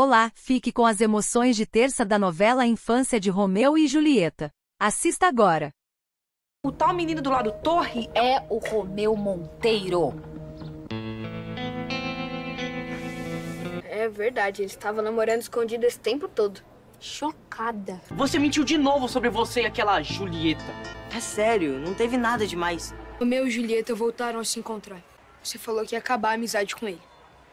Olá, fique com as emoções de terça da novela Infância de Romeu e Julieta. Assista agora. O tal menino do lado torre é, é o Romeu Monteiro. É verdade, ele estava namorando escondido esse tempo todo. Chocada. Você mentiu de novo sobre você e aquela Julieta. É sério, não teve nada demais. mais. meu e Julieta voltaram a se encontrar. Você falou que ia acabar a amizade com ele.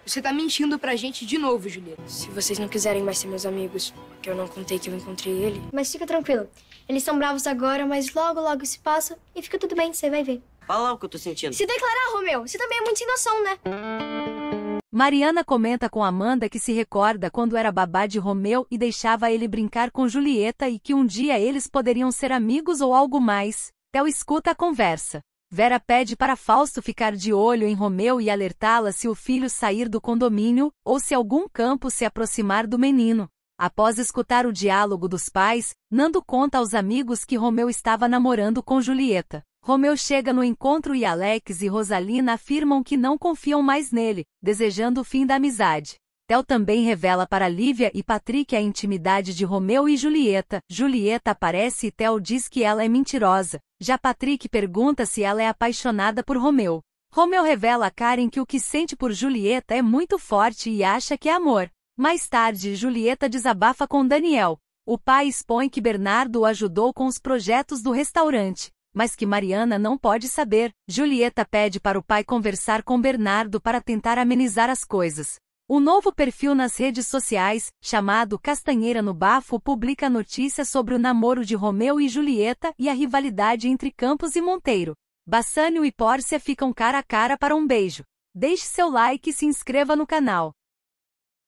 Você tá mentindo pra gente de novo, Julieta. Se vocês não quiserem mais ser meus amigos, porque eu não contei que eu encontrei ele... Mas fica tranquilo. Eles são bravos agora, mas logo, logo se passa e fica tudo bem, você vai ver. Fala o que eu tô sentindo. Se declarar, Romeu, você também é muito sem noção, né? Mariana comenta com Amanda que se recorda quando era babá de Romeu e deixava ele brincar com Julieta e que um dia eles poderiam ser amigos ou algo mais. Theo escuta a conversa. Vera pede para Fausto ficar de olho em Romeu e alertá-la se o filho sair do condomínio ou se algum campo se aproximar do menino. Após escutar o diálogo dos pais, Nando conta aos amigos que Romeu estava namorando com Julieta. Romeu chega no encontro e Alex e Rosalina afirmam que não confiam mais nele, desejando o fim da amizade. Tel também revela para Lívia e Patrick a intimidade de Romeu e Julieta. Julieta aparece e Tel diz que ela é mentirosa. Já Patrick pergunta se ela é apaixonada por Romeu. Romeu revela a Karen que o que sente por Julieta é muito forte e acha que é amor. Mais tarde, Julieta desabafa com Daniel. O pai expõe que Bernardo o ajudou com os projetos do restaurante, mas que Mariana não pode saber. Julieta pede para o pai conversar com Bernardo para tentar amenizar as coisas. O novo perfil nas redes sociais, chamado Castanheira no Bafo, publica notícias sobre o namoro de Romeu e Julieta e a rivalidade entre Campos e Monteiro. Bassânio e Pórcia ficam cara a cara para um beijo. Deixe seu like e se inscreva no canal.